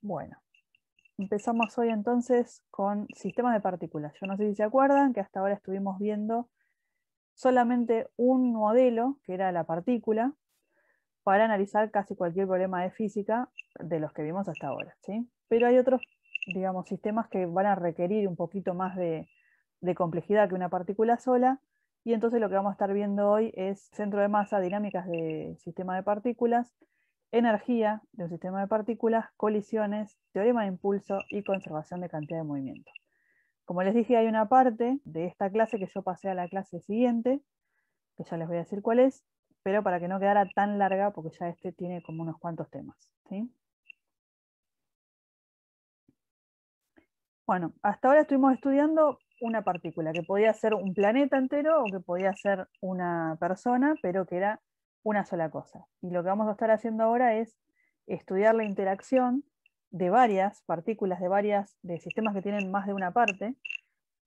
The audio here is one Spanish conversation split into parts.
Bueno, empezamos hoy entonces con sistemas de partículas. Yo no sé si se acuerdan que hasta ahora estuvimos viendo solamente un modelo, que era la partícula, para analizar casi cualquier problema de física de los que vimos hasta ahora. ¿sí? Pero hay otros, sistemas que van a requerir un poquito más de, de complejidad que una partícula sola. Y entonces lo que vamos a estar viendo hoy es centro de masa, dinámicas de sistema de partículas, energía de un sistema de partículas, colisiones, teorema de impulso y conservación de cantidad de movimiento. Como les dije, hay una parte de esta clase que yo pasé a la clase siguiente, que ya les voy a decir cuál es, pero para que no quedara tan larga, porque ya este tiene como unos cuantos temas. Bueno, hasta ahora estuvimos estudiando una partícula, que podía ser un planeta entero o que podía ser una persona, pero que era una sola cosa. Y lo que vamos a estar haciendo ahora es estudiar la interacción de varias partículas, de varias, de sistemas que tienen más de una parte,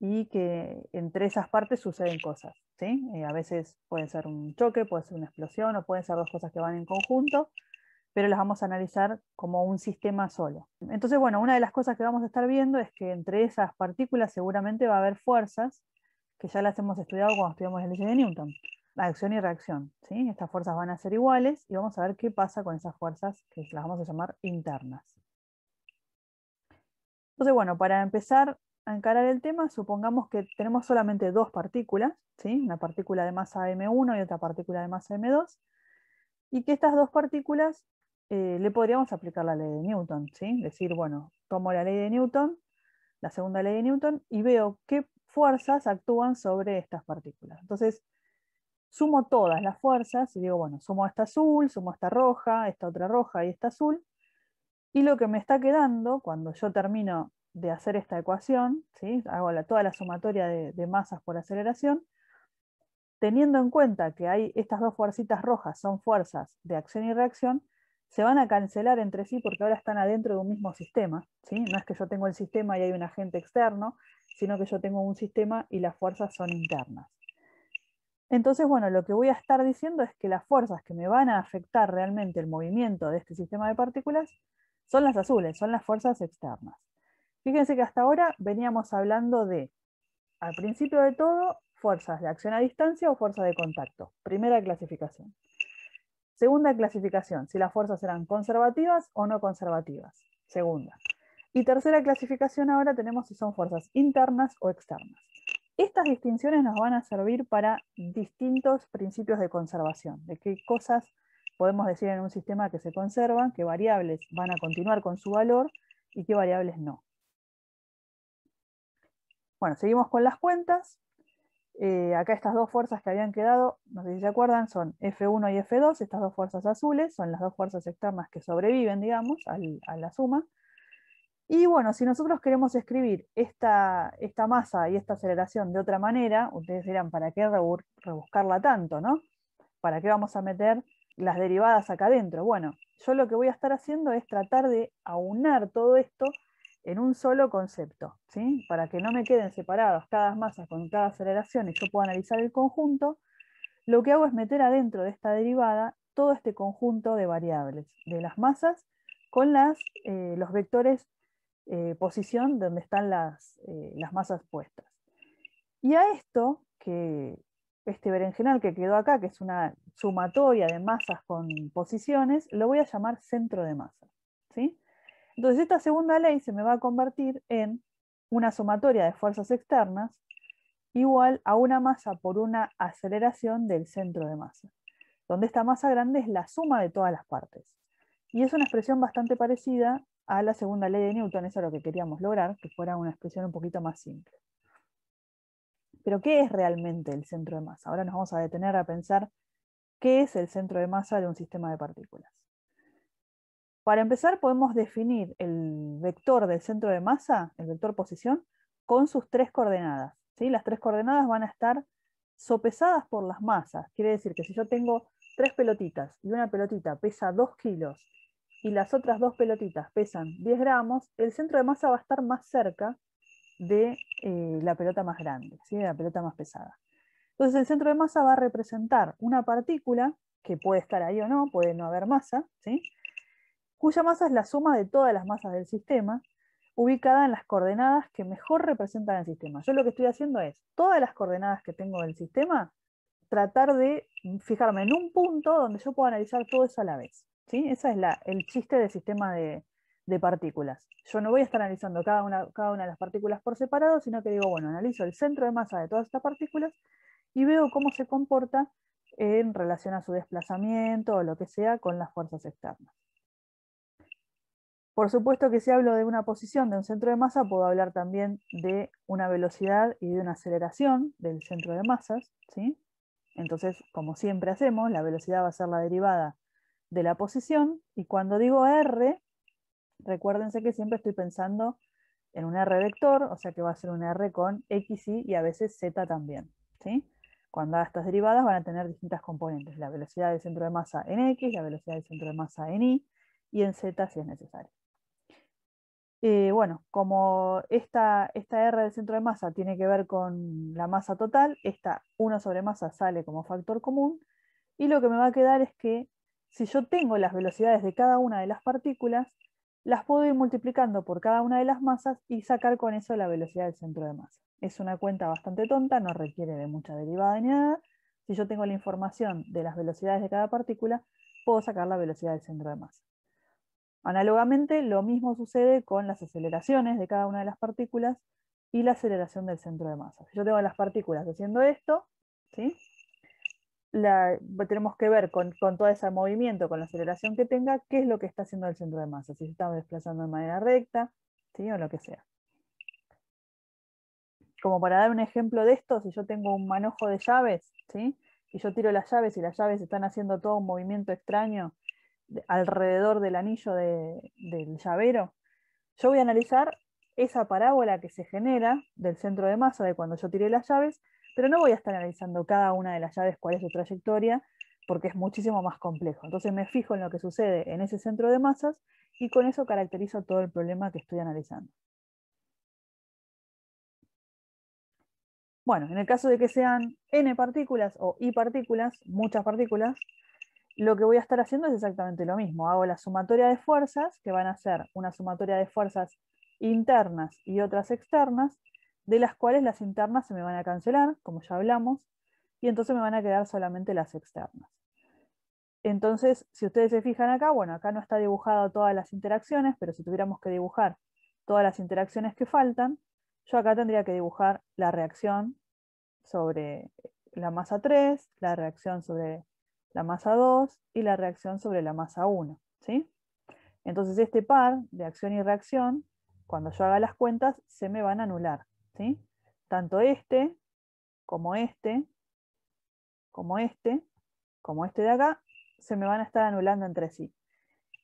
y que entre esas partes suceden cosas. ¿sí? Eh, a veces puede ser un choque, puede ser una explosión, o pueden ser dos cosas que van en conjunto, pero las vamos a analizar como un sistema solo. Entonces, bueno, una de las cosas que vamos a estar viendo es que entre esas partículas seguramente va a haber fuerzas, que ya las hemos estudiado cuando estudiamos el ley de Newton acción y reacción. ¿sí? Estas fuerzas van a ser iguales y vamos a ver qué pasa con esas fuerzas que las vamos a llamar internas. Entonces, bueno, para empezar a encarar el tema, supongamos que tenemos solamente dos partículas, ¿sí? una partícula de masa M1 y otra partícula de masa M2, y que estas dos partículas eh, le podríamos aplicar la ley de Newton, ¿sí? decir, bueno, tomo la ley de Newton, la segunda ley de Newton, y veo qué fuerzas actúan sobre estas partículas. Entonces, sumo todas las fuerzas y digo, bueno, sumo esta azul, sumo esta roja, esta otra roja y esta azul. Y lo que me está quedando cuando yo termino de hacer esta ecuación, hago toda la sumatoria de, masas por aceleración, teniendo en cuenta que hay estas dos fuercitas rojas son fuerzas de acción y reacción, se van a cancelar entre sí porque ahora están adentro de un mismo sistema. ¿sí? No es que yo tengo el sistema y hay un agente externo, sino que yo tengo un sistema y las fuerzas son internas. Entonces, bueno, lo que voy a estar diciendo es que las fuerzas que me van a afectar realmente el movimiento de este sistema de partículas son las azules, son las fuerzas externas. Fíjense que hasta ahora veníamos hablando de, al principio de todo, fuerzas de acción a distancia o fuerza de contacto. Primera clasificación. Segunda clasificación, si las fuerzas eran conservativas o no conservativas. Segunda. Y tercera clasificación ahora tenemos si son fuerzas internas o externas. Estas distinciones nos van a servir para distintos principios de conservación, de qué cosas podemos decir en un sistema que se conservan, qué variables van a continuar con su valor y qué variables no. Bueno, seguimos con las cuentas. Eh, acá estas dos fuerzas que habían quedado, no sé si se acuerdan, son F1 y F2, estas dos fuerzas azules, son las dos fuerzas externas que sobreviven, digamos, a la suma, y bueno, si nosotros queremos escribir esta, esta masa y esta aceleración de otra manera, ustedes dirán, ¿para qué rebuscarla tanto? ¿no? ¿Para qué vamos a meter las derivadas acá adentro? Bueno, yo lo que voy a estar haciendo es tratar de aunar todo esto en un solo concepto, ¿sí? para que no me queden separadas cada masa con cada aceleración y yo pueda analizar el conjunto, lo que hago es meter adentro de esta derivada todo este conjunto de variables, de las masas con las, eh, los vectores eh, posición donde están eh, las, masas puestas. Y a esto, que este berenjenal que quedó acá, que es una sumatoria de masas con posiciones, lo voy a llamar centro de masa. ¿sí? Entonces esta segunda ley se me va a convertir en una sumatoria de fuerzas externas igual a una masa por una aceleración del centro de masa, donde esta masa grande es la suma de todas las partes. Y es una expresión bastante parecida a la segunda ley de Newton, eso es lo que queríamos lograr, que fuera una expresión un poquito más simple. Pero ¿qué es realmente el centro de masa? Ahora nos vamos a detener a pensar qué es el centro de masa de un sistema de partículas. Para empezar podemos definir el vector del centro de masa, el vector posición, con sus tres coordenadas. ¿sí? Las tres coordenadas van a estar sopesadas por las masas. Quiere decir que si yo tengo tres pelotitas y una pelotita pesa dos kilos y las otras dos pelotitas pesan 10 gramos, el centro de masa va a estar más cerca de eh, la pelota más grande, de la pelota más pesada. Entonces el centro de masa va a representar una partícula, que puede estar ahí o no, puede no haber masa, ¿sí? cuya masa es la suma de todas las masas del sistema, ubicada en las coordenadas que mejor representan el sistema. Yo lo que estoy haciendo es, todas las coordenadas que tengo del sistema, tratar de fijarme en un punto donde yo pueda analizar todo eso a la vez. ¿sí? Ese es el chiste del sistema de, partículas. Yo no voy a estar analizando cada una, cada una de las partículas por separado, sino que digo, bueno, analizo el centro de masa de todas estas partículas y veo cómo se comporta en relación a su desplazamiento o lo que sea con las fuerzas externas. Por supuesto que si hablo de una posición de un centro de masa, puedo hablar también de una velocidad y de una aceleración del centro de masas. Entonces, como siempre hacemos, la velocidad va a ser la derivada de la posición. Y cuando digo R, recuérdense que siempre estoy pensando en un R vector, o sea que va a ser un R con X, Y y a veces Z también. ¿sí? Cuando haga estas derivadas van a tener distintas componentes, la velocidad del centro de masa en X, la velocidad del centro de masa en Y y en Z si es necesario. Eh, bueno, como esta, esta R del centro de masa tiene que ver con la masa total, esta 1 sobre masa sale como factor común, y lo que me va a quedar es que si yo tengo las velocidades de cada una de las partículas, las puedo ir multiplicando por cada una de las masas y sacar con eso la velocidad del centro de masa. Es una cuenta bastante tonta, no requiere de mucha derivada ni nada. Si yo tengo la información de las velocidades de cada partícula, puedo sacar la velocidad del centro de masa. Análogamente, lo mismo sucede con las aceleraciones de cada una de las partículas y la aceleración del centro de masa. Si yo tengo las partículas haciendo esto, ¿sí? tenemos que ver con, todo ese movimiento, con la aceleración que tenga, qué es lo que está haciendo el centro de masa, si se está desplazando de manera recta, ¿sí? o lo que sea. Como para dar un ejemplo de esto, si yo tengo un manojo de llaves, ¿sí? y yo tiro las llaves y las llaves están haciendo todo un movimiento extraño alrededor del anillo de, del llavero, yo voy a analizar esa parábola que se genera del centro de masa de cuando yo tiré las llaves pero no voy a estar analizando cada una de las llaves cuál es su trayectoria, porque es muchísimo más complejo. Entonces me fijo en lo que sucede en ese centro de masas y con eso caracterizo todo el problema que estoy analizando. Bueno, en el caso de que sean n partículas o i partículas, muchas partículas, lo que voy a estar haciendo es exactamente lo mismo. Hago la sumatoria de fuerzas, que van a ser una sumatoria de fuerzas internas y otras externas, de las cuales las internas se me van a cancelar, como ya hablamos, y entonces me van a quedar solamente las externas. Entonces, si ustedes se fijan acá, bueno, acá no está dibujado todas las interacciones, pero si tuviéramos que dibujar todas las interacciones que faltan, yo acá tendría que dibujar la reacción sobre la masa 3, la reacción sobre la masa 2 y la reacción sobre la masa 1. ¿sí? Entonces este par de acción y reacción, cuando yo haga las cuentas, se me van a anular. Tanto este, como este, como este, como este de acá, se me van a estar anulando entre sí.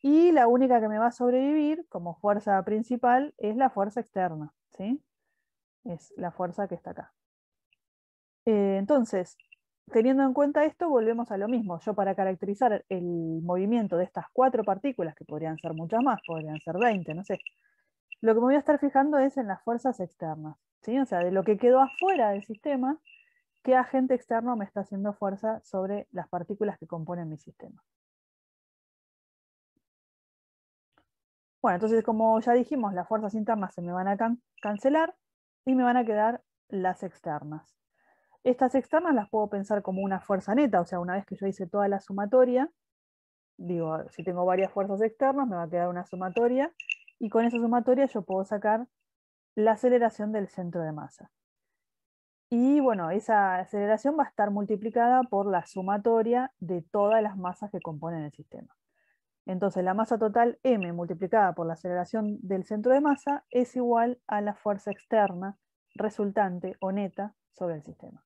Y la única que me va a sobrevivir como fuerza principal es la fuerza externa, ¿sí? Es la fuerza que está acá. Eh, entonces, teniendo en cuenta esto, volvemos a lo mismo. Yo para caracterizar el movimiento de estas cuatro partículas, que podrían ser muchas más, podrían ser 20, no sé, lo que me voy a estar fijando es en las fuerzas externas. ¿sí? o sea, de lo que quedó afuera del sistema, qué agente externo me está haciendo fuerza sobre las partículas que componen mi sistema. Bueno, entonces como ya dijimos, las fuerzas internas se me van a cancelar y me van a quedar las externas. Estas externas las puedo pensar como una fuerza neta, o sea, una vez que yo hice toda la sumatoria, digo, si tengo varias fuerzas externas, me va a quedar una sumatoria, y con esa sumatoria yo puedo sacar la aceleración del centro de masa. Y bueno, esa aceleración va a estar multiplicada por la sumatoria de todas las masas que componen el sistema. Entonces la masa total m multiplicada por la aceleración del centro de masa es igual a la fuerza externa resultante o neta sobre el sistema.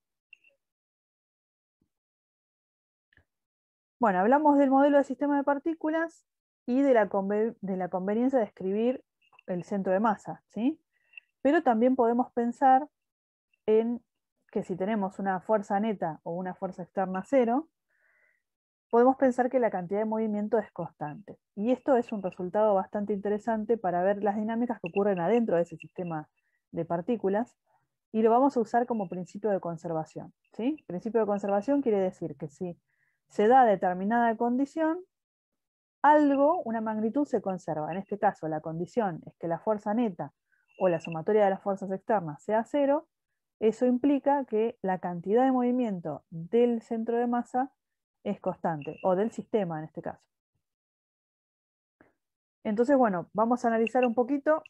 Bueno, hablamos del modelo de sistema de partículas y de la, de la conveniencia de escribir el centro de masa. ¿sí? Pero también podemos pensar en que si tenemos una fuerza neta o una fuerza externa cero, podemos pensar que la cantidad de movimiento es constante. Y esto es un resultado bastante interesante para ver las dinámicas que ocurren adentro de ese sistema de partículas y lo vamos a usar como principio de conservación. ¿sí? Principio de conservación quiere decir que si se da determinada condición, algo, una magnitud se conserva. En este caso, la condición es que la fuerza neta o la sumatoria de las fuerzas externas sea cero, eso implica que la cantidad de movimiento del centro de masa es constante, o del sistema en este caso. Entonces, bueno, vamos a analizar un poquito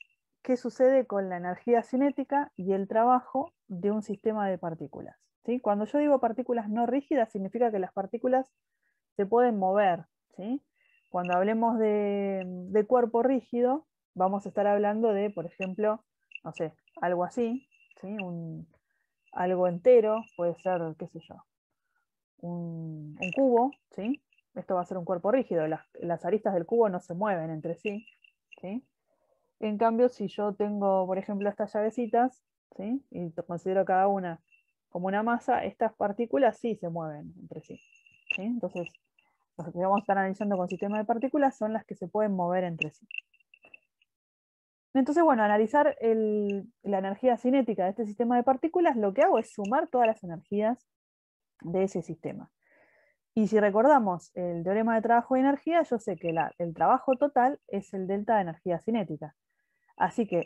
qué sucede con la energía cinética y el trabajo de un sistema de partículas. Cuando yo digo partículas no rígidas, significa que las partículas se pueden mover. Cuando hablemos de cuerpo rígido, vamos a estar hablando de, por ejemplo, no sé, algo así, algo entero, puede ser, qué sé yo, un, cubo, ¿sí? esto va a ser un cuerpo rígido, las, aristas del cubo no se mueven entre sí, sí. En cambio, si yo tengo, por ejemplo, estas llavecitas, ¿sí? y considero cada una como una masa, estas partículas sí se mueven entre sí. ¿sí? Entonces, lo que vamos a estar analizando con sistema de partículas son las que se pueden mover entre sí. Entonces, bueno, analizar la energía cinética de este sistema de partículas, lo que hago es sumar todas las energías de ese sistema. Y si recordamos el teorema de trabajo de energía, yo sé que el trabajo total es el delta de energía cinética. Así que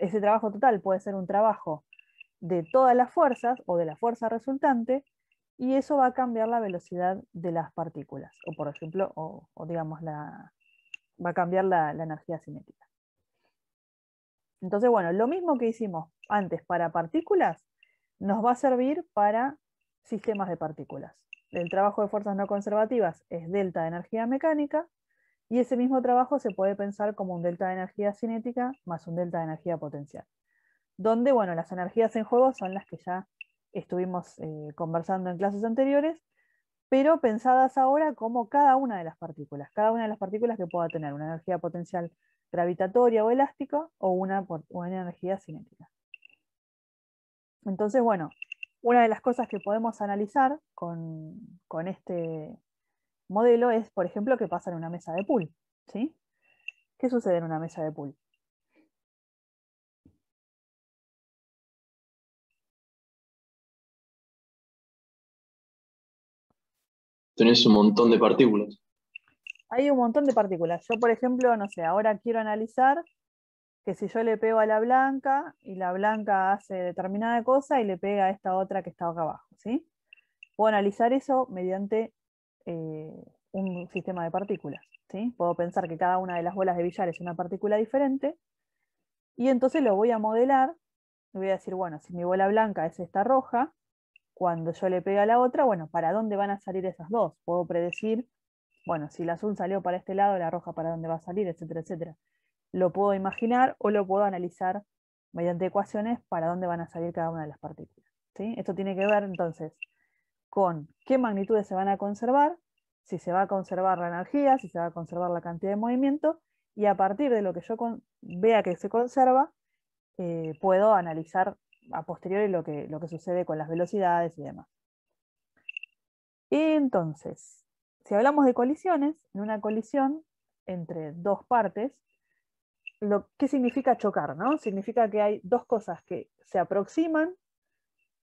ese trabajo total puede ser un trabajo de todas las fuerzas o de la fuerza resultante, y eso va a cambiar la velocidad de las partículas, o por ejemplo, o, digamos, la, va a cambiar la energía cinética. Entonces, bueno, lo mismo que hicimos antes para partículas, nos va a servir para sistemas de partículas. El trabajo de fuerzas no conservativas es delta de energía mecánica, y ese mismo trabajo se puede pensar como un delta de energía cinética más un delta de energía potencial. Donde, bueno, las energías en juego son las que ya estuvimos eh, conversando en clases anteriores, pero pensadas ahora como cada una de las partículas, cada una de las partículas que pueda tener una energía potencial gravitatoria o elástica o una, por, una energía cinética. Entonces, bueno, una de las cosas que podemos analizar con, este modelo es, por ejemplo, qué pasa en una mesa de pool. ¿Qué sucede en una mesa de pool? Tenés un montón de partículas. Hay un montón de partículas. Yo, por ejemplo, no sé, ahora quiero analizar que si yo le pego a la blanca y la blanca hace determinada cosa y le pega a esta otra que está acá abajo, ¿sí? Puedo analizar eso mediante eh, un sistema de partículas, ¿sí? Puedo pensar que cada una de las bolas de billar es una partícula diferente y entonces lo voy a modelar y voy a decir, bueno, si mi bola blanca es esta roja, cuando yo le pego a la otra, bueno, ¿para dónde van a salir esas dos? Puedo predecir bueno, si el azul salió para este lado, la roja para dónde va a salir, etcétera, etcétera. Lo puedo imaginar o lo puedo analizar mediante ecuaciones para dónde van a salir cada una de las partículas. ¿sí? Esto tiene que ver entonces con qué magnitudes se van a conservar, si se va a conservar la energía, si se va a conservar la cantidad de movimiento, y a partir de lo que yo vea que se conserva, eh, puedo analizar a posteriori lo que, lo que sucede con las velocidades y demás. Entonces, si hablamos de colisiones, en una colisión entre dos partes, lo, ¿qué significa chocar? ¿no? Significa que hay dos cosas que se aproximan,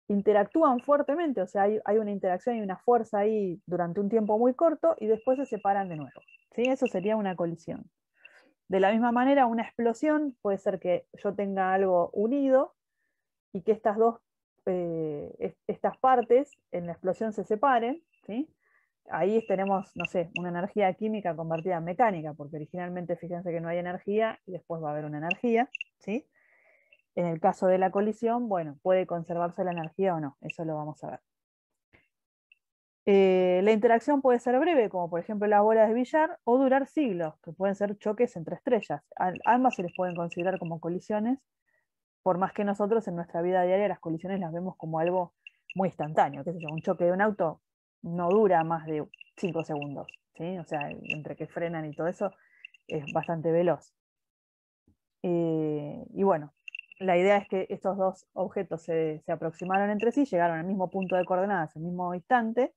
interactúan fuertemente, o sea, hay, una interacción y una fuerza ahí durante un tiempo muy corto y después se separan de nuevo. ¿sí? Eso sería una colisión. De la misma manera, una explosión puede ser que yo tenga algo unido y que estas dos, eh, estas partes en la explosión se separen, ¿sí? ahí tenemos, no sé, una energía química convertida en mecánica, porque originalmente fíjense que no hay energía y después va a haber una energía, ¿sí? En el caso de la colisión, bueno, puede conservarse la energía o no, eso lo vamos a ver. Eh, la interacción puede ser breve, como por ejemplo las bolas de billar, o durar siglos, que pueden ser choques entre estrellas. ambas se les pueden considerar como colisiones, por más que nosotros en nuestra vida diaria las colisiones las vemos como algo muy instantáneo, qué sé yo, un choque de un auto no dura más de 5 segundos, ¿sí? O sea, entre que frenan y todo eso es bastante veloz. Eh, y bueno, la idea es que estos dos objetos se, aproximaron entre sí, llegaron al mismo punto de coordenadas, al mismo instante.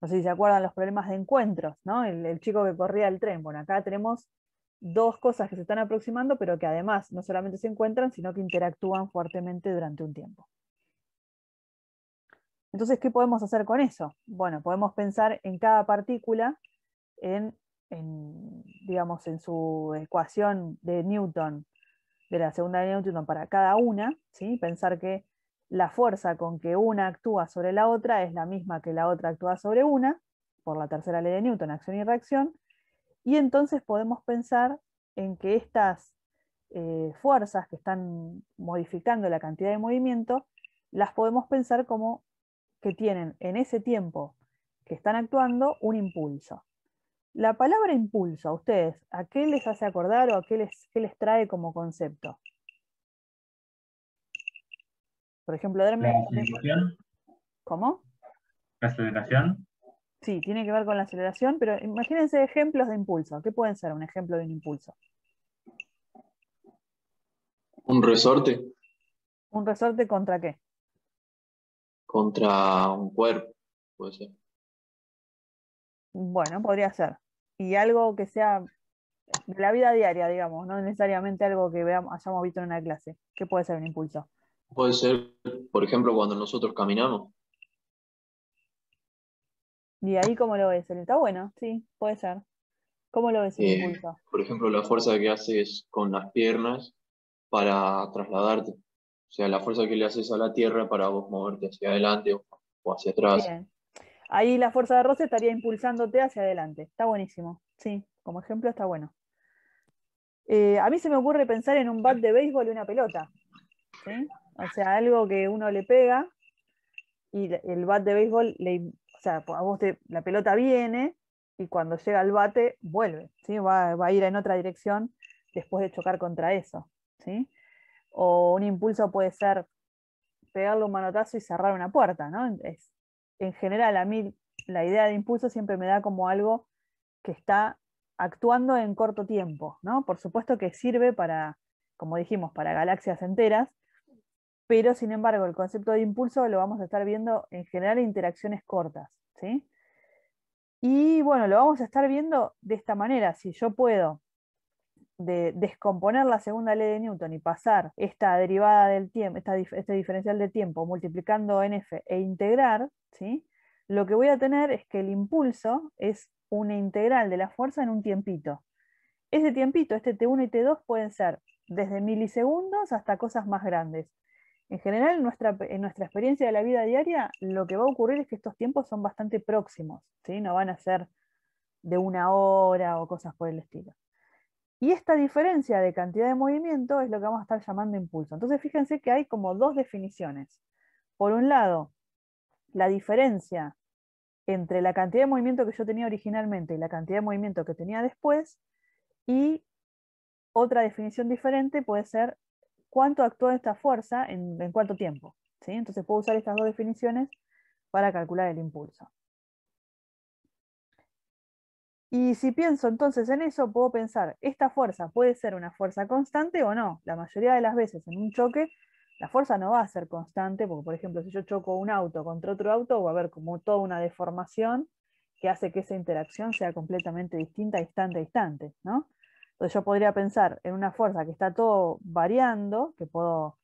No sé si se acuerdan los problemas de encuentros, ¿no? el chico que corría el tren. Bueno, acá tenemos dos cosas que se están aproximando, pero que además no solamente se encuentran, sino que interactúan fuertemente durante un tiempo. Entonces, ¿qué podemos hacer con eso? Bueno, podemos pensar en cada partícula, en, digamos, en su ecuación de Newton, de la segunda ley de Newton para cada una, ¿sí? pensar que la fuerza con que una actúa sobre la otra es la misma que la otra actúa sobre una, por la tercera ley de Newton, acción y reacción, y entonces podemos pensar en que estas eh, fuerzas que están modificando la cantidad de movimiento, las podemos pensar como que tienen en ese tiempo que están actuando un impulso. La palabra impulso, a ustedes, ¿a qué les hace acordar o a qué les, les trae como concepto? Por ejemplo, darme... ¿Cómo? ¿La aceleración? Sí, tiene que ver con la aceleración, pero imagínense ejemplos de impulso. ¿Qué pueden ser un ejemplo de un impulso? ¿Un resorte? ¿Un resorte contra qué? contra un cuerpo, puede ser. Bueno, podría ser. Y algo que sea de la vida diaria, digamos, no necesariamente algo que veamos, hayamos visto en una clase, que puede ser un impulso. Puede ser, por ejemplo, cuando nosotros caminamos. ¿Y ahí cómo lo ves? Está bueno, sí, puede ser. ¿Cómo lo ves eh, impulso? Por ejemplo, la fuerza que haces con las piernas para trasladarte. O sea, la fuerza que le haces a la Tierra para vos moverte hacia adelante o, hacia atrás. Ahí la fuerza de roce estaría impulsándote hacia adelante. Está buenísimo. Sí, como ejemplo está bueno. Eh, a mí se me ocurre pensar en un bat de béisbol y una pelota. ¿sí? O sea, algo que uno le pega y el bat de béisbol, le, o sea, a vos la pelota viene y cuando llega al bate vuelve, ¿sí? va, va, a ir en otra dirección después de chocar contra eso. ¿sí? o un impulso puede ser pegarle un manotazo y cerrar una puerta, ¿no? en general, a mí la idea de impulso siempre me da como algo que está actuando en corto tiempo, ¿no? Por supuesto que sirve para, como dijimos, para galaxias enteras, pero sin embargo el concepto de impulso lo vamos a estar viendo en general en interacciones cortas, ¿sí? Y bueno, lo vamos a estar viendo de esta manera, si yo puedo de descomponer la segunda ley de Newton y pasar esta derivada del tiempo, esta este diferencial de tiempo multiplicando F e integrar, ¿sí? lo que voy a tener es que el impulso es una integral de la fuerza en un tiempito. Ese tiempito, este T1 y T2 pueden ser desde milisegundos hasta cosas más grandes. En general, nuestra, en nuestra experiencia de la vida diaria, lo que va a ocurrir es que estos tiempos son bastante próximos, ¿sí? no van a ser de una hora o cosas por el estilo. Y esta diferencia de cantidad de movimiento es lo que vamos a estar llamando impulso. Entonces fíjense que hay como dos definiciones. Por un lado, la diferencia entre la cantidad de movimiento que yo tenía originalmente y la cantidad de movimiento que tenía después. Y otra definición diferente puede ser cuánto actuó esta fuerza en, cuánto tiempo. ¿sí? Entonces puedo usar estas dos definiciones para calcular el impulso. Y si pienso entonces en eso, puedo pensar, esta fuerza puede ser una fuerza constante o no. La mayoría de las veces en un choque, la fuerza no va a ser constante, porque por ejemplo, si yo choco un auto contra otro auto, va a haber como toda una deformación que hace que esa interacción sea completamente distinta, distante, distante, ¿no? Entonces yo podría pensar en una fuerza que está todo variando, que puedo,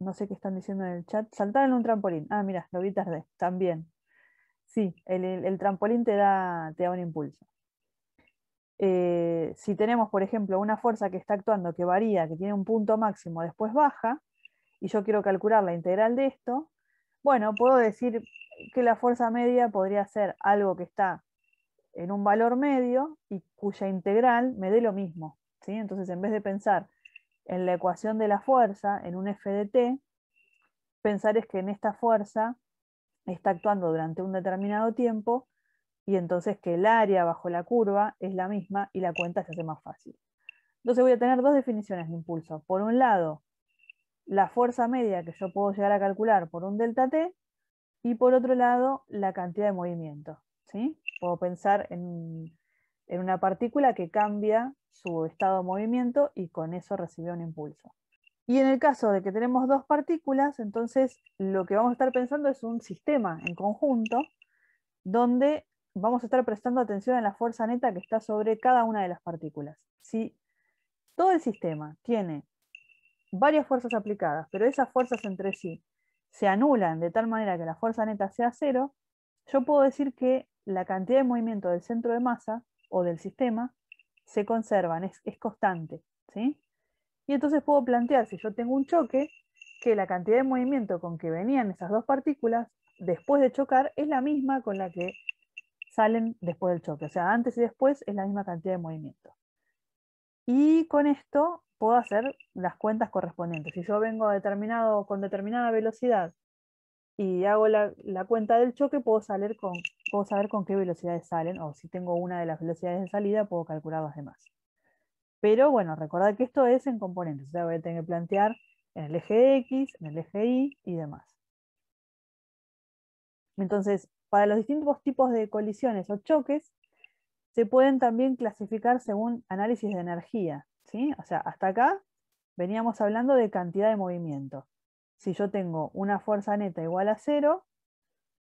no sé qué están diciendo en el chat, saltar en un trampolín. Ah, mira, lo vi tarde, también sí, el, trampolín te da, un impulso. Eh, si tenemos, por ejemplo, una fuerza que está actuando, que varía, que tiene un punto máximo, después baja, y yo quiero calcular la integral de esto, bueno, puedo decir que la fuerza media podría ser algo que está en un valor medio y cuya integral me dé lo mismo. Entonces, en vez de pensar en la ecuación de la fuerza, en un F de T, pensar es que en esta fuerza está actuando durante un determinado tiempo y entonces que el área bajo la curva es la misma y la cuenta se hace más fácil. Entonces voy a tener dos definiciones de impulso. Por un lado, la fuerza media que yo puedo llegar a calcular por un delta T y por otro lado, la cantidad de movimiento. ¿sí? Puedo pensar en, en una partícula que cambia su estado de movimiento y con eso recibe un impulso. Y en el caso de que tenemos dos partículas, entonces lo que vamos a estar pensando es un sistema en conjunto donde vamos a estar prestando atención a la fuerza neta que está sobre cada una de las partículas. Si todo el sistema tiene varias fuerzas aplicadas, pero esas fuerzas entre sí se anulan de tal manera que la fuerza neta sea cero, yo puedo decir que la cantidad de movimiento del centro de masa o del sistema se conservan, es, es constante. ¿sí? Y entonces puedo plantear, si yo tengo un choque, que la cantidad de movimiento con que venían esas dos partículas después de chocar es la misma con la que salen después del choque. O sea, antes y después es la misma cantidad de movimiento. Y con esto puedo hacer las cuentas correspondientes. Si yo vengo determinado, con determinada velocidad y hago la, la cuenta del choque, puedo, salir con, puedo saber con qué velocidades salen, o si tengo una de las velocidades de salida, puedo calcular las demás. Pero bueno, recordad que esto es en componentes, o sea, voy a tener que plantear en el eje X, en el eje Y y demás. Entonces, para los distintos tipos de colisiones o choques, se pueden también clasificar según análisis de energía. ¿sí? O sea, hasta acá veníamos hablando de cantidad de movimiento. Si yo tengo una fuerza neta igual a cero,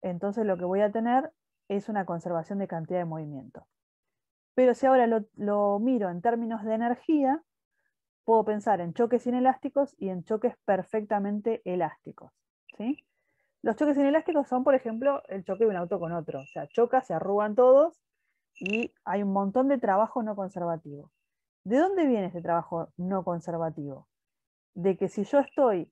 entonces lo que voy a tener es una conservación de cantidad de movimiento. Pero si ahora lo, miro en términos de energía, puedo pensar en choques inelásticos y en choques perfectamente elásticos. ¿sí? Los choques inelásticos son, por ejemplo, el choque de un auto con otro. O sea, choca, se arrugan todos y hay un montón de trabajo no conservativo. ¿De dónde viene este trabajo no conservativo? De que si yo estoy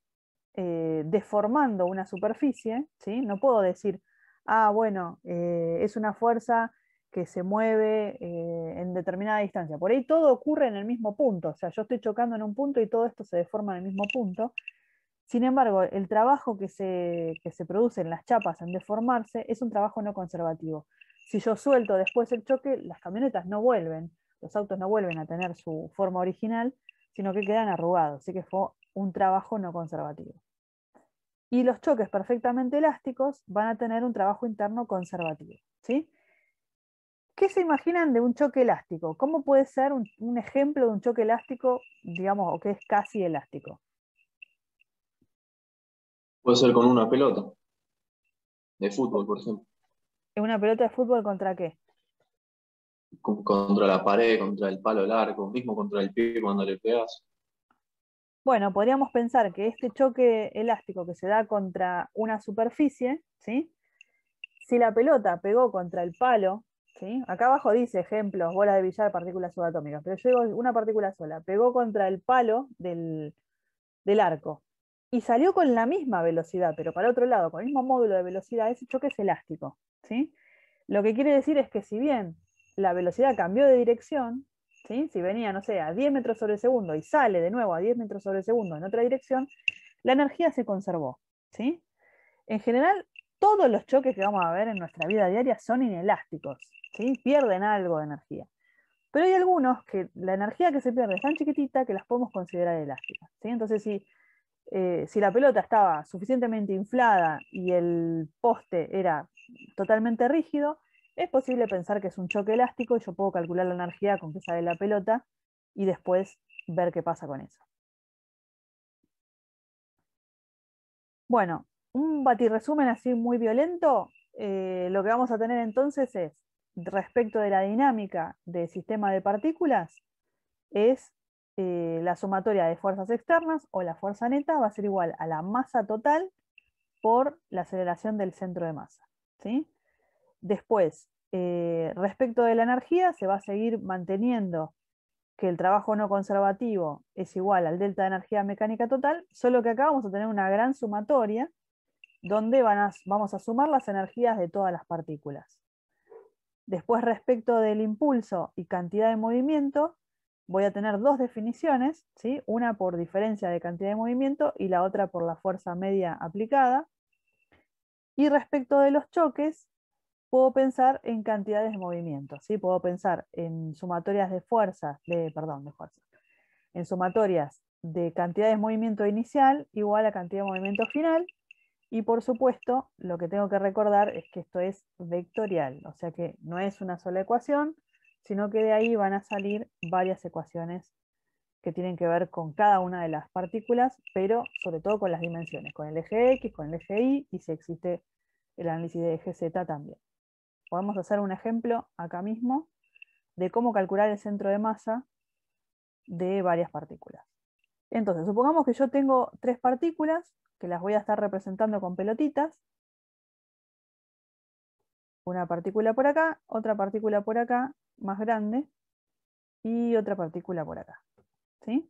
eh, deformando una superficie, ¿sí? no puedo decir, ah, bueno, eh, es una fuerza que se mueve eh, en determinada distancia. Por ahí todo ocurre en el mismo punto, o sea, yo estoy chocando en un punto y todo esto se deforma en el mismo punto. Sin embargo, el trabajo que se, que se produce en las chapas en deformarse es un trabajo no conservativo. Si yo suelto después el choque, las camionetas no vuelven, los autos no vuelven a tener su forma original, sino que quedan arrugados. Así que fue un trabajo no conservativo. Y los choques perfectamente elásticos van a tener un trabajo interno conservativo. ¿sí? ¿Qué se imaginan de un choque elástico? ¿Cómo puede ser un, ejemplo de un choque elástico, digamos, o que es casi elástico? Puede ser con una pelota de fútbol, por ejemplo. ¿Una pelota de fútbol contra qué? contra la pared, contra el palo largo, mismo contra el pie cuando le pegas. Bueno, podríamos pensar que este choque elástico que se da contra una superficie, ¿sí? si la pelota pegó contra el palo Acá abajo dice ejemplos, bola de billar, partículas subatómicas, pero llegó una partícula sola, pegó contra el palo del, arco y salió con la misma velocidad, pero para otro lado, con el mismo módulo de velocidad, ese choque es elástico. ¿sí? Lo que quiere decir es que si bien la velocidad cambió de dirección, ¿sí? si venía, no sé, a 10 metros sobre el segundo y sale de nuevo a 10 metros sobre el segundo en otra dirección, la energía se conservó. ¿sí? En general, todos los choques que vamos a ver en nuestra vida diaria son inelásticos. Pierden algo de energía. Pero hay algunos que la energía que se pierde es tan chiquitita que las podemos considerar elásticas. Entonces, si, eh, si la pelota estaba suficientemente inflada y el poste era totalmente rígido, es posible pensar que es un choque elástico y yo puedo calcular la energía con que sale la pelota y después ver qué pasa con eso. Bueno, un batirresumen así muy violento, eh, lo que vamos a tener entonces es respecto de la dinámica del sistema de partículas es eh, la sumatoria de fuerzas externas o la fuerza neta va a ser igual a la masa total por la aceleración del centro de masa. ¿sí? Después, eh, respecto de la energía, se va a seguir manteniendo que el trabajo no conservativo es igual al delta de energía mecánica total, solo que acá vamos a tener una gran sumatoria donde vamos a sumar las energías de todas las partículas. Después, respecto del impulso y cantidad de movimiento, voy a tener dos definiciones, ¿sí? una por diferencia de cantidad de movimiento y la otra por la fuerza media aplicada. Y respecto de los choques, puedo pensar en cantidades de movimiento, ¿sí? puedo pensar en sumatorias de fuerza, de, perdón, de fuerza, en sumatorias de cantidades de movimiento inicial igual a cantidad de movimiento final, y por supuesto, lo que tengo que recordar es que esto es vectorial, o sea que no es una sola ecuación, sino que de ahí van a salir varias ecuaciones que tienen que ver con cada una de las partículas, pero sobre todo con las dimensiones, con el eje X, con el eje Y y si existe el análisis de eje Z también. Podemos hacer un ejemplo acá mismo de cómo calcular el centro de masa de varias partículas. Entonces, supongamos que yo tengo tres partículas que las voy a estar representando con pelotitas. Una partícula por acá, otra partícula por acá, más grande, y otra partícula por acá. ¿Sí?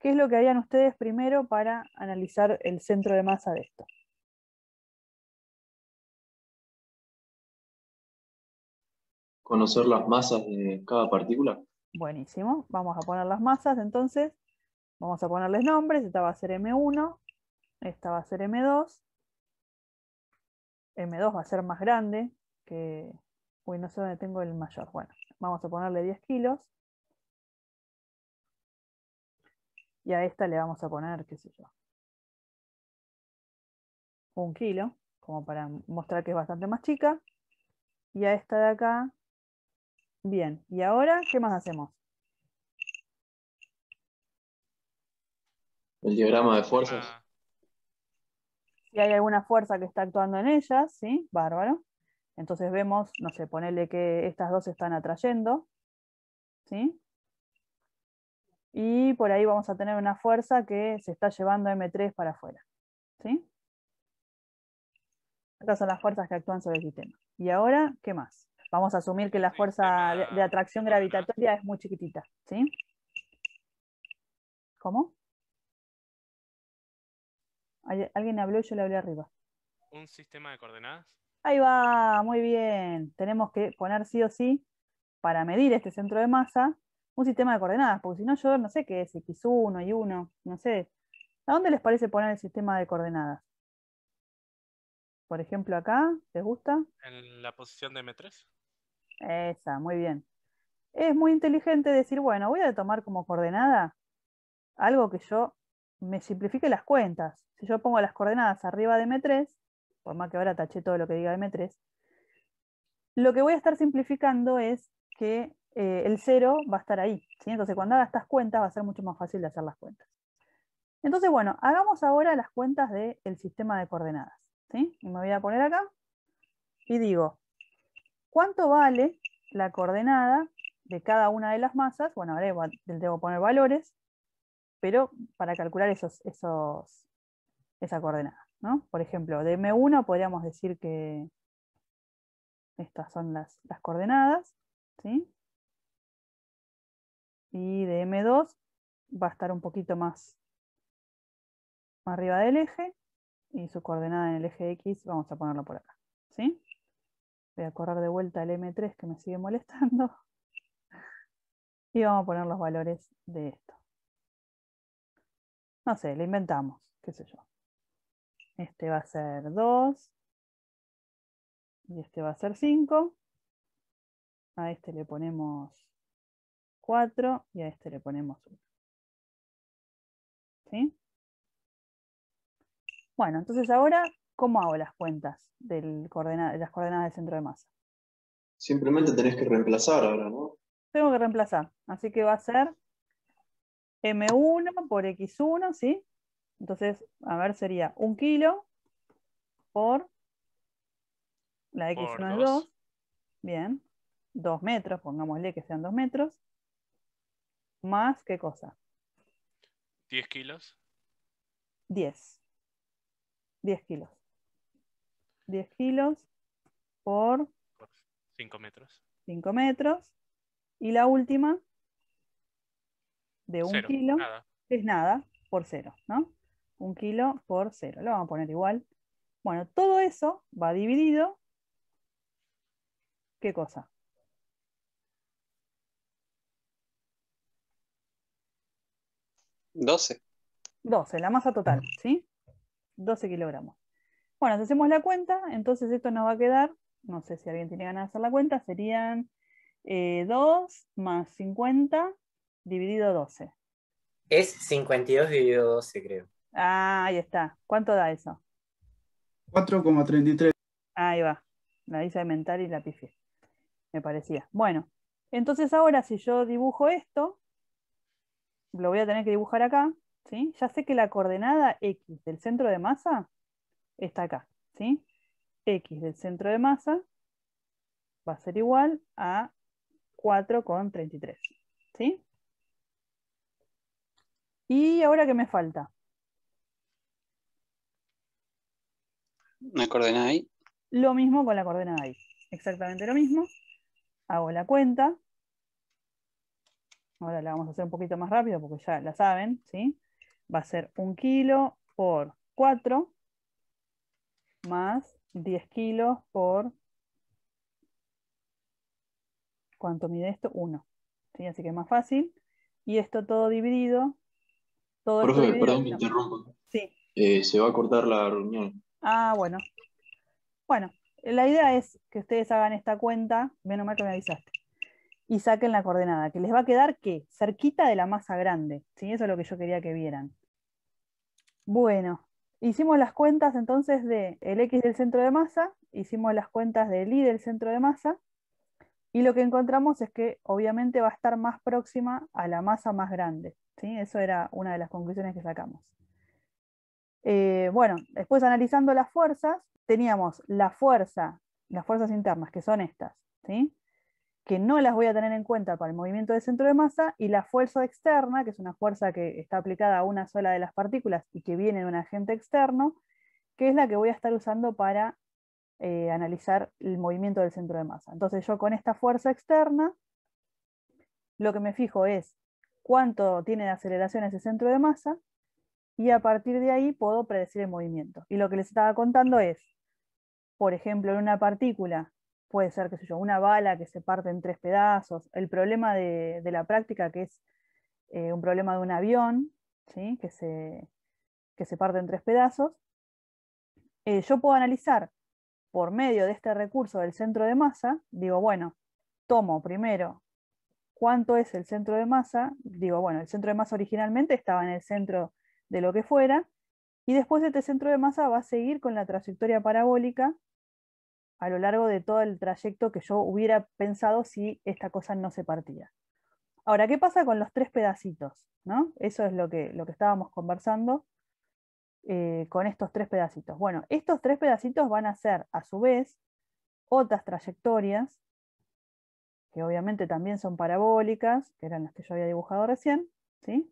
¿Qué es lo que harían ustedes primero para analizar el centro de masa de esto? Conocer las masas de cada partícula. Buenísimo. Vamos a poner las masas entonces. Vamos a ponerles nombres, esta va a ser M1, esta va a ser M2, M2 va a ser más grande que... Uy, no sé dónde tengo el mayor. Bueno, vamos a ponerle 10 kilos. Y a esta le vamos a poner, qué sé yo, un kilo, como para mostrar que es bastante más chica. Y a esta de acá, bien. Y ahora, ¿qué más hacemos? el diagrama de fuerzas. Ah. Si hay alguna fuerza que está actuando en ellas, ¿sí? Bárbaro. Entonces vemos, no sé, ponerle que estas dos se están atrayendo, ¿sí? Y por ahí vamos a tener una fuerza que se está llevando M3 para afuera, ¿sí? Estas son las fuerzas que actúan sobre el sistema. Y ahora, ¿qué más? Vamos a asumir que la fuerza de, de atracción gravitatoria es muy chiquitita, ¿sí? ¿Cómo? Alguien habló y yo le hablé arriba. ¿Un sistema de coordenadas? Ahí va, muy bien. Tenemos que poner sí o sí, para medir este centro de masa, un sistema de coordenadas, porque si no yo no sé qué es X1, Y1, no sé. ¿A dónde les parece poner el sistema de coordenadas? Por ejemplo, acá, ¿les gusta? En la posición de M3. Esa, muy bien. Es muy inteligente decir, bueno, voy a tomar como coordenada algo que yo me simplifique las cuentas. Si yo pongo las coordenadas arriba de M3, por más que ahora taché todo lo que diga M3, lo que voy a estar simplificando es que eh, el cero va a estar ahí. Entonces cuando haga estas cuentas va a ser mucho más fácil de hacer las cuentas. Entonces, bueno, hagamos ahora las cuentas del sistema de coordenadas. ¿sí? Y me voy a poner acá y digo, ¿cuánto vale la coordenada de cada una de las masas? Bueno, ahora debo poner valores pero para calcular esos, esos, esa coordenada. Por ejemplo, de M1 podríamos decir que estas son las, coordenadas, y de M2 va a estar un poquito más, más arriba del eje, y su coordenada en el eje X, vamos a ponerlo por acá. Voy a correr de vuelta el M3 que me sigue molestando, y vamos a poner los valores de esto no sé, le inventamos, qué sé yo. Este va a ser 2 y este va a ser 5. A este le ponemos 4 y a este le ponemos 1. ¿Sí? Bueno, entonces ahora, ¿cómo hago las cuentas del de las coordenadas del centro de masa? Simplemente tenés que reemplazar ahora, ¿no? Tengo que reemplazar, así que va a ser M1 por X1, ¿sí? Entonces, a ver, sería 1 kilo por la X1 2. Bien. 2 metros, pongámosle que sean 2 metros. Más, ¿qué cosa? 10 kilos. 10. 10 kilos. 10 kilos por... 5 metros. 5 metros. Y la última de un kilo es nada por cero, ¿no? Un kilo por cero. Lo vamos a poner igual. Bueno, todo eso va dividido. ¿Qué cosa? Doce. 12, la masa total, ¿sí? 12 kilogramos. Bueno, si hacemos la cuenta, entonces esto nos va a quedar, no sé si alguien tiene ganas de hacer la cuenta, serían 2 eh, más 50 dividido 12. Es 52 dividido 12, creo. Ah, ahí está. ¿Cuánto da eso? 4,33. Ahí va. La hice mental y la pifié. Me parecía. Bueno, entonces ahora si yo dibujo esto, lo voy a tener que dibujar acá, ¿sí? Ya sé que la coordenada X del centro de masa está acá, ¿sí? X del centro de masa va a ser igual a 4,33, ¿sí? ¿Y ahora qué me falta? Una coordenada ahí. Lo mismo con la coordenada ahí. Exactamente lo mismo. Hago la cuenta. Ahora la vamos a hacer un poquito más rápido porque ya la saben, ¿sí? Va a ser un kilo por 4 más 10 kilos por... ¿Cuánto mide esto? 1. Así que es más fácil. Y esto todo dividido este perdón me interrumpo. Eh, se va a cortar la reunión. Ah, bueno. Bueno, la idea es que ustedes hagan esta cuenta, menos mal que me avisaste, y saquen la coordenada, que les va a quedar, que Cerquita de la masa grande, si Eso es lo que yo quería que vieran. Bueno, hicimos las cuentas entonces de el X del centro de masa, hicimos las cuentas del Y del centro de masa, y lo que encontramos es que obviamente va a estar más próxima a la masa más grande. ¿sí? Eso era una de las conclusiones que sacamos. Eh, bueno, después analizando las fuerzas, teníamos la fuerza, las fuerzas internas, que son estas, ¿sí? que no las voy a tener en cuenta para el movimiento de centro de masa, y la fuerza externa, que es una fuerza que está aplicada a una sola de las partículas y que viene de un agente externo, que es la que voy a estar usando para eh, analizar el movimiento del centro de masa. Entonces yo con esta fuerza externa, lo que me fijo es cuánto tiene de aceleración ese centro de masa y a partir de ahí puedo predecir el movimiento. Y lo que les estaba contando es, por ejemplo, en una partícula, puede ser, qué sé yo, una bala que se parte en tres pedazos, el problema de, la práctica que es eh, un problema de un avión, ¿sí? que, se, que se parte en tres pedazos, eh, yo puedo analizar por medio de este recurso del centro de masa, digo, bueno, tomo primero cuánto es el centro de masa, digo, bueno, el centro de masa originalmente estaba en el centro de lo que fuera, y después este centro de masa va a seguir con la trayectoria parabólica a lo largo de todo el trayecto que yo hubiera pensado si esta cosa no se partía. Ahora, ¿qué pasa con los tres pedacitos? ¿no? Eso es lo que, lo que estábamos conversando. Eh, con estos tres pedacitos. Bueno, estos tres pedacitos van a ser a su vez otras trayectorias, que obviamente también son parabólicas, que eran las que yo había dibujado recién, ¿sí?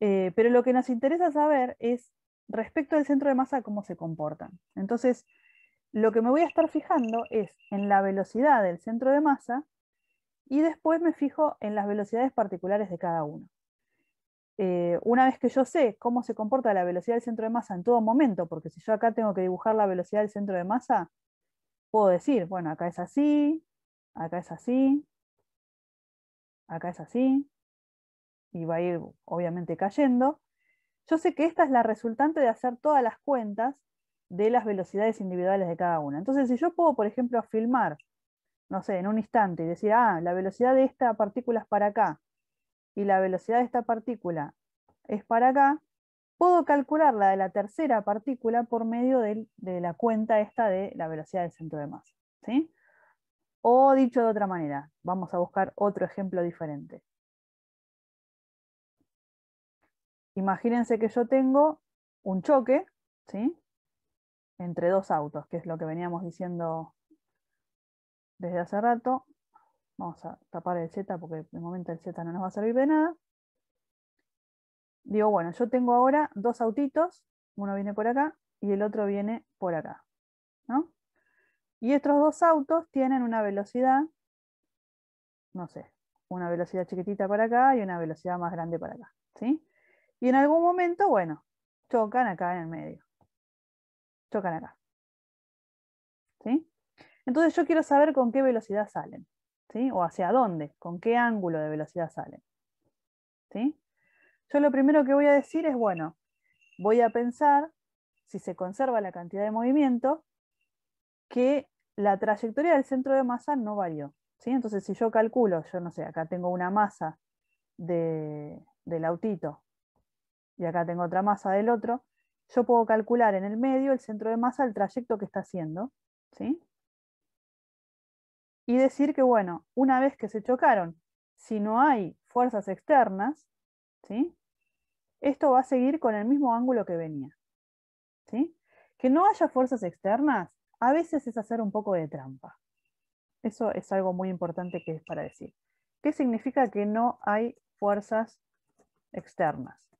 Eh, pero lo que nos interesa saber es respecto al centro de masa cómo se comportan. Entonces, lo que me voy a estar fijando es en la velocidad del centro de masa y después me fijo en las velocidades particulares de cada uno. Eh, una vez que yo sé cómo se comporta la velocidad del centro de masa en todo momento, porque si yo acá tengo que dibujar la velocidad del centro de masa, puedo decir, bueno, acá es así, acá es así, acá es así, y va a ir obviamente cayendo. Yo sé que esta es la resultante de hacer todas las cuentas de las velocidades individuales de cada una. Entonces, si yo puedo, por ejemplo, filmar, no sé, en un instante y decir, ah, la velocidad de esta partícula es para acá, y la velocidad de esta partícula es para acá, puedo calcular la de la tercera partícula por medio de, la cuenta esta de la velocidad del centro de masa. O dicho de otra manera, vamos a buscar otro ejemplo diferente. Imagínense que yo tengo un choque ¿sí? entre dos autos, que es lo que veníamos diciendo desde hace rato. Vamos a tapar el Z porque de momento el Z no nos va a servir de nada. Digo, bueno, yo tengo ahora dos autitos, uno viene por acá y el otro viene por acá. Y estos dos autos tienen una velocidad, no sé, una velocidad chiquitita para acá y una velocidad más grande para acá. ¿sí? Y en algún momento, bueno, chocan acá en el medio. Chocan acá. Entonces yo quiero saber con qué velocidad salen. O hacia dónde, con qué ángulo de velocidad sale? ¿sí? Yo lo primero que voy a decir es, bueno, voy a pensar, si se conserva la cantidad de movimiento, que la trayectoria del centro de masa no varió. ¿sí? Entonces, si yo calculo, yo no sé, acá tengo una masa de, del autito y acá tengo otra masa del otro, yo puedo calcular en el medio el centro de masa, el trayecto que está haciendo. ¿sí? y decir que, bueno, una vez que se chocaron, si no hay fuerzas externas, ¿sí? esto va a seguir con el mismo ángulo que venía. ¿sí? Que no haya fuerzas externas, a veces es hacer un poco de trampa. Eso es algo muy importante que es para decir. ¿Qué significa que no hay fuerzas externas?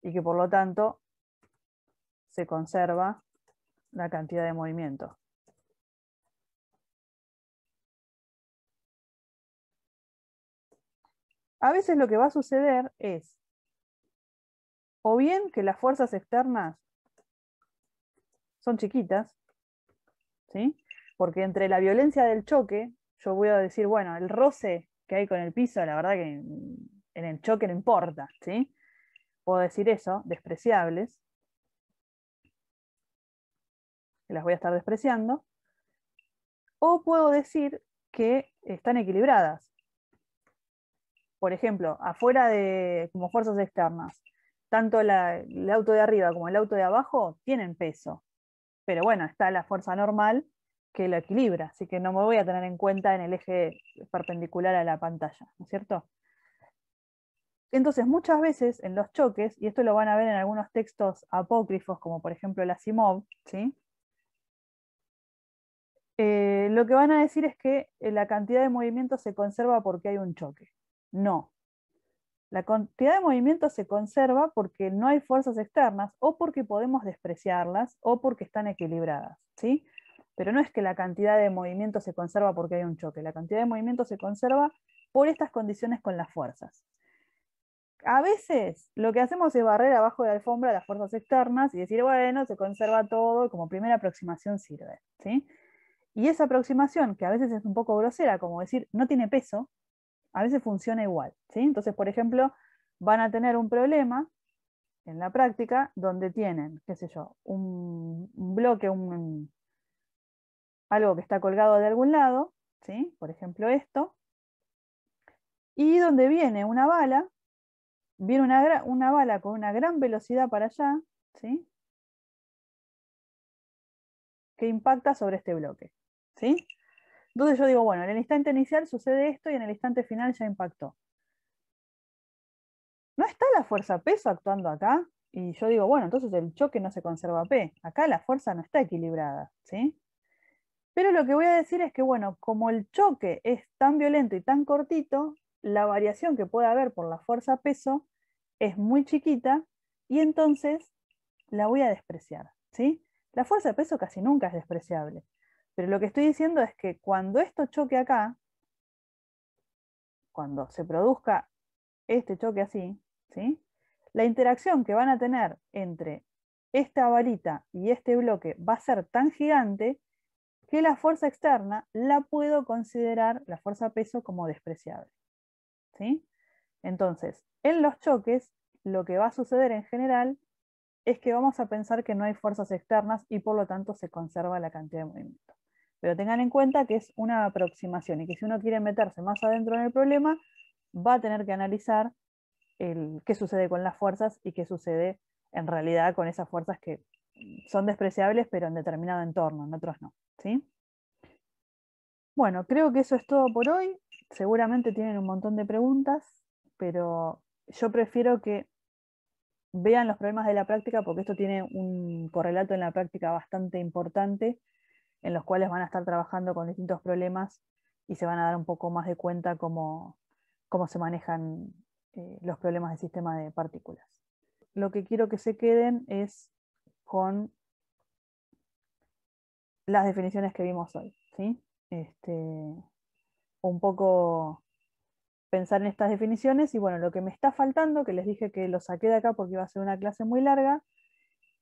Y que por lo tanto se conserva la cantidad de movimiento. a veces lo que va a suceder es o bien que las fuerzas externas son chiquitas, ¿sí? porque entre la violencia del choque, yo voy a decir, bueno, el roce que hay con el piso, la verdad que en, el choque no importa, ¿sí? puedo decir eso, despreciables, que las voy a estar despreciando, o puedo decir que están equilibradas, por ejemplo, afuera de, como fuerzas externas, tanto el auto de arriba como el auto de abajo tienen peso. Pero bueno, está la fuerza normal que lo equilibra, así que no me voy a tener en cuenta en el eje perpendicular a la pantalla, ¿no es cierto? Entonces, muchas veces en los choques, y esto lo van a ver en algunos textos apócrifos, como por ejemplo la Simov, ¿sí? Eh, lo que van a decir es que eh, la cantidad de movimiento se conserva porque hay un choque. No. La cantidad de movimiento se conserva porque no hay fuerzas externas o porque podemos despreciarlas o porque están equilibradas. ¿sí? Pero no es que la cantidad de movimiento se conserva porque hay un choque. La cantidad de movimiento se conserva por estas condiciones con las fuerzas. A veces lo que hacemos es barrer abajo de la alfombra las fuerzas externas y decir, bueno, se conserva todo como primera aproximación sirve. Y esa aproximación, que a veces es un poco grosera, como decir, no tiene peso, a veces funciona igual. ¿sí? Entonces, por ejemplo, van a tener un problema en la práctica donde tienen, qué sé yo, un, bloque, un, algo que está colgado de algún lado, ¿sí? por ejemplo esto, y donde viene una bala, viene una, bala con una gran velocidad para allá, ¿sí? que impacta sobre este bloque. ¿sí? Entonces yo digo, bueno, en el instante inicial sucede esto y en el instante final ya impactó. ¿No está la fuerza peso actuando acá? Y yo digo, bueno, entonces el choque no se conserva P. Acá la fuerza no está equilibrada, ¿sí? Pero lo que voy a decir es que, bueno, como el choque es tan violento y tan cortito, la variación que puede haber por la fuerza peso es muy chiquita y entonces la voy a despreciar, ¿sí? La fuerza peso casi nunca es despreciable. Pero lo que estoy diciendo es que cuando esto choque acá, cuando se produzca este choque así, ¿sí? la interacción que van a tener entre esta varita y este bloque va a ser tan gigante que la fuerza externa la puedo considerar, la fuerza peso, como despreciable. ¿sí? Entonces, en los choques, lo que va a suceder en general es que vamos a pensar que no hay fuerzas externas y por lo tanto se conserva la cantidad de movimiento. Pero tengan en cuenta que es una aproximación y que si uno quiere meterse más adentro en el problema, va a tener que analizar qué sucede con las fuerzas y qué sucede en realidad con esas fuerzas que son despreciables, pero en determinado entorno, en otros no. ¿sí? Bueno, creo que eso es todo por hoy. Seguramente tienen un montón de preguntas, pero yo prefiero que vean los problemas de la práctica porque esto tiene un correlato en la práctica bastante importante en los cuales van a estar trabajando con distintos problemas y se van a dar un poco más de cuenta cómo, se manejan eh, los problemas del sistema de partículas. Lo que quiero que se queden es con las definiciones que vimos hoy. ¿sí? Este, un poco pensar en estas definiciones y bueno, lo que me está faltando, que les dije que lo saqué de acá porque iba a ser una clase muy larga,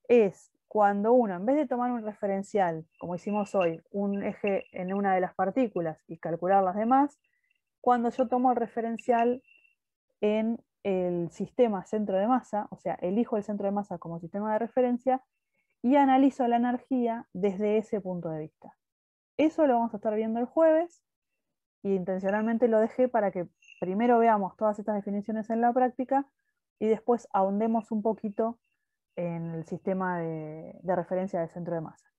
es cuando uno, en vez de tomar un referencial, como hicimos hoy, un eje en una de las partículas y calcular las demás, cuando yo tomo el referencial en el sistema centro de masa, o sea, elijo el centro de masa como sistema de referencia y analizo la energía desde ese punto de vista. Eso lo vamos a estar viendo el jueves y intencionalmente lo dejé para que primero veamos todas estas definiciones en la práctica y después ahondemos un poquito en el sistema de, referencia del centro de masa.